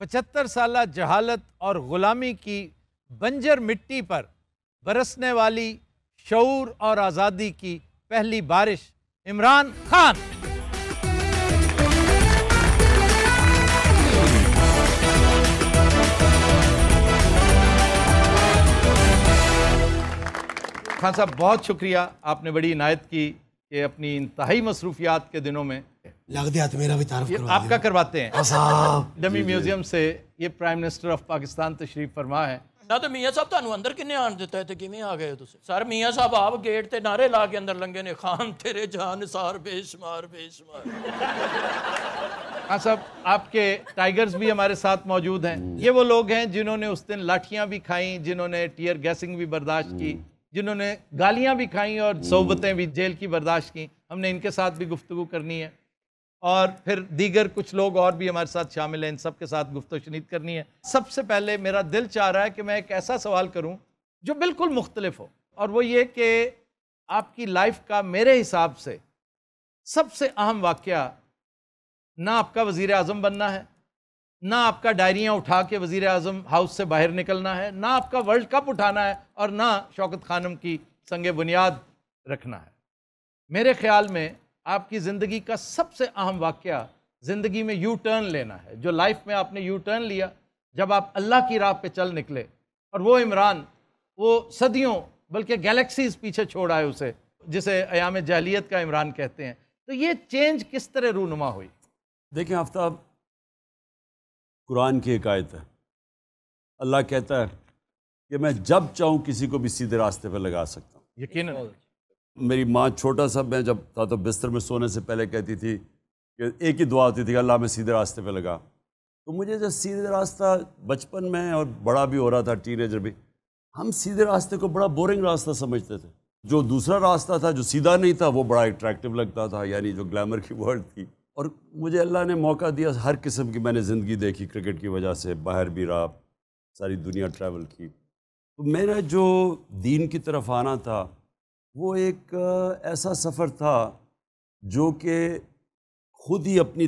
पचहत्तर साल जहालत और ग़ुलामी की बंजर मिट्टी पर बरसने वाली शूर और आज़ादी की पहली बारिश इमरान खान खान साहब बहुत शुक्रिया आपने बड़ी इनायत की कि अपनी इंतहाई मसरूफियात के दिनों में लग दिया तो मेरा भी तारफ करवा आपका करवाते हैं डमी म्यूजियम से ये प्राइम मिनिस्टर ऑफ पाकिस्तान तशरीफ फरमा है ना तो मियाँ साहब तुम अंदर किन्ने आन ਆਣ है तो किमें आ गए ਤੁਸੀਂ सर मियाँ साहब आप गेट ਤੇ नारे ला के अंदर ਲੰਗੇ ने खान तेरे जान सार बेशमार बेशमार हाँ साहब आपके टाइगर्स भी हमारे साथ मौजूद हैं ये वो लोग हैं जिन्होंने उस दिन लाठियाँ भी खाई जिन्होंने टीयर गैसिंग भी बर्दाश्त की जिन्होंने गालियाँ भी खाई और hmm. सोबतें भी जेल की बर्दाश्त की हमने इनके साथ भी गुफ्तु करनी है और फिर दीगर कुछ लोग और भी हमारे साथ शामिल हैं इन सब के साथ गुफ्त शनीद करनी है सबसे पहले मेरा दिल चाह रहा है कि मैं एक ऐसा सवाल करूं जो बिल्कुल मुख्तलिफ हो और वो ये कि आपकी लाइफ का मेरे हिसाब से सबसे अहम वाक़ ना आपका वज़ी अजम बनना है ना आपका डायरियाँ उठा के वजीर अजम हाउस से बाहर निकलना है ना आपका वर्ल्ड कप उठाना है और ना शौकत खानम की संग बुनियाद रखना है मेरे ख्याल में आपकी ज़िंदगी का सबसे अहम वाक़ ज़िंदगी में यू टर्न लेना है जो लाइफ में आपने यू टर्न लिया जब आप अल्लाह की राह पे चल निकले और वो इमरान वो सदियों बल्कि गैलेक्सीज पीछे छोड़ आए उसे जिसे अयाम जहलीत का इमरान कहते हैं तो ये चेंज किस तरह रूनुमा हुई देखिए आफ्ताब कुरान की एक आयत है अल्लाह कहता है कि मैं जब चाहूँ किसी को भी सीधे रास्ते पर लगा सकता हूँ यकीन मेरी माँ छोटा सा मैं जब था तो बिस्तर में सोने से पहले कहती थी कि एक ही दुआ होती थी अल्लाह मैं सीधे रास्ते पर लगा तो मुझे जब सीधे रास्ता बचपन में और बड़ा भी हो रहा था टीनेजर भी हम सीधे रास्ते को बड़ा बोरिंग रास्ता समझते थे जो दूसरा रास्ता था जो सीधा नहीं था वो बड़ा अट्रैक्टिव लगता था यानी जो ग्लैमर की वर्ड थी और मुझे अल्लाह ने मौका दिया हर किस्म की मैंने ज़िंदगी देखी क्रिकेट की वजह से बाहर भी रहा सारी दुनिया ट्रैवल की तो मेरा जो दीन की तरफ आना था वो एक ऐसा सफ़र था जो कि खुद ही अपनी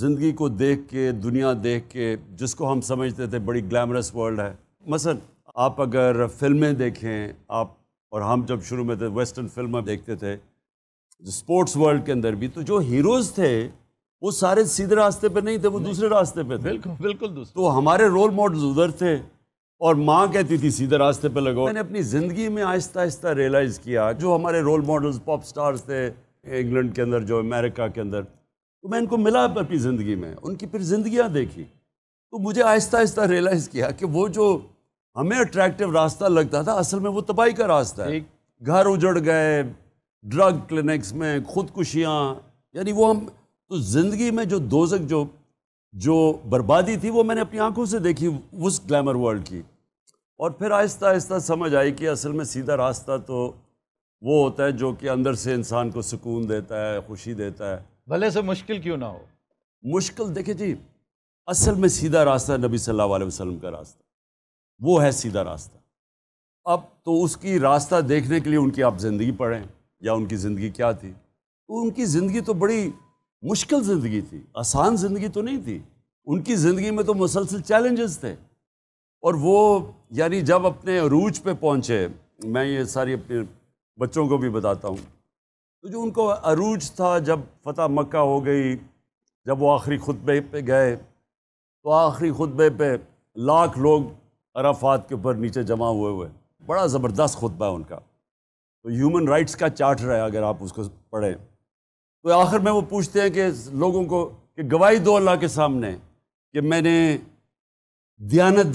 ज़िंदगी को देख के दुनिया देख के जिसको हम समझते थे बड़ी ग्लैमरस वर्ल्ड है मसल आप अगर फिल्में देखें आप और हम जब शुरू में थे वेस्टर्न फिल्में देखते थे स्पोर्ट्स वर्ल्ड के अंदर भी तो जो हीरोज़ थे वो सारे सीधे रास्ते पे नहीं थे वो दूसरे रास्ते पे थे बिल्कुल बिल्कुल दूसरे तो हमारे रोल मॉडल्स उधर थे और माँ कहती थी सीधे रास्ते पे लगाओ मैंने अपनी ज़िंदगी में आहिस्ता आहिस्ता रियलाइज़ किया जो हमारे रोल मॉडल्स पॉप स्टार्स थे इंग्लैंड के अंदर जो अमेरिका के अंदर तो मैं इनको मिला अपनी ज़िंदगी में उनकी फिर जिंदगियाँ देखी तो मुझे आहिस्ता आहिस्ता रियलाइज़ किया कि वो जो हमें अट्रैक्टिव रास्ता लगता था असल में वो तबाही का रास्ता है घर उजड़ गए ड्रग क्लिनिक्स में खुदकुशियाँ यानी वो हम तो ज़िंदगी में जो दोजक जो जो बर्बादी थी वो मैंने अपनी आंखों से देखी उस ग्लैमर वर्ल्ड की और फिर आहिस्ता आहिस्ता समझ आई कि असल में सीधा रास्ता तो वो होता है जो कि अंदर से इंसान को सुकून देता है खुशी देता है भले से मुश्किल क्यों ना हो मुश्किल देखे जी असल में सीधा रास्ता नबी सल्लल्लाहु अलैहि वसल्लम का रास्ता वो है सीधा रास्ता अब तो उसकी रास्ता देखने के लिए उनकी आप ज़िंदगी पढ़ें या उनकी ज़िंदगी क्या थी तो उनकी ज़िंदगी तो बड़ी मुश्किल ज़िंदगी थी आसान ज़िंदगी तो नहीं थी उनकी ज़िंदगी में तो मुसलसल चैलेंजेस थे और वो यानी जब अपने अरूज पे पहुँचे मैं ये सारी अपने बच्चों को भी बताता हूँ तो जो उनको अरूज था जब फतह मक्का हो गई जब वो आखिरी खुतबे पे गए तो आखिरी खुतबे पे लाख लोग अराफात के ऊपर नीचे जमा हुए हुए बड़ा ज़बरदस्त खुतबा है उनका तो ह्यूमन राइट्स का चार्ट है अगर आप उसको पढ़ें तो आखिर में वो पूछते हैं कि लोगों को कि गवाही दो अल्लाह के सामने कि मैंने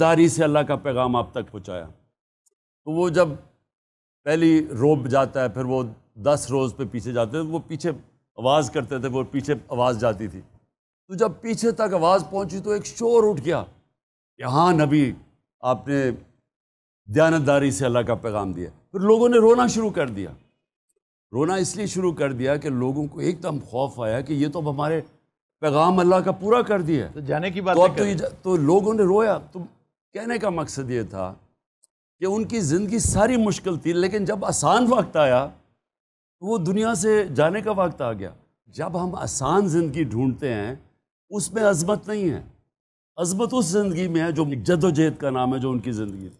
दारी से अल्लाह का पैगाम आप तक पहुँचाया तो वो जब पहली रोब जाता है फिर वो दस रोज़ पे पीछे जाते थे वो पीछे आवाज़ करते थे वो पीछे आवाज़ जाती थी तो जब पीछे तक आवाज़ पहुंची तो एक शोर उठ गया कि हाँ नबी आपने दयानतदारी से अल्लाह का पैगाम दिया फिर लोगों ने रोना शुरू कर दिया रोना इसलिए शुरू कर दिया कि लोगों को एकदम खौफ आया कि ये तो अब हमारे पैगाम अल्लाह का पूरा कर दिया तो जाने की बात तो तो तो लोगों ने रोया तो कहने का मकसद ये था कि उनकी ज़िंदगी सारी मुश्किल थी लेकिन जब आसान वक्त आया तो वो दुनिया से जाने का वक्त आ गया जब हम आसान ज़िंदगी ढूंढते हैं उसमें अजमत नहीं है अजमत उस ज़िंदगी में है जो जदोजहद का नाम है जो उनकी ज़िंदगी थी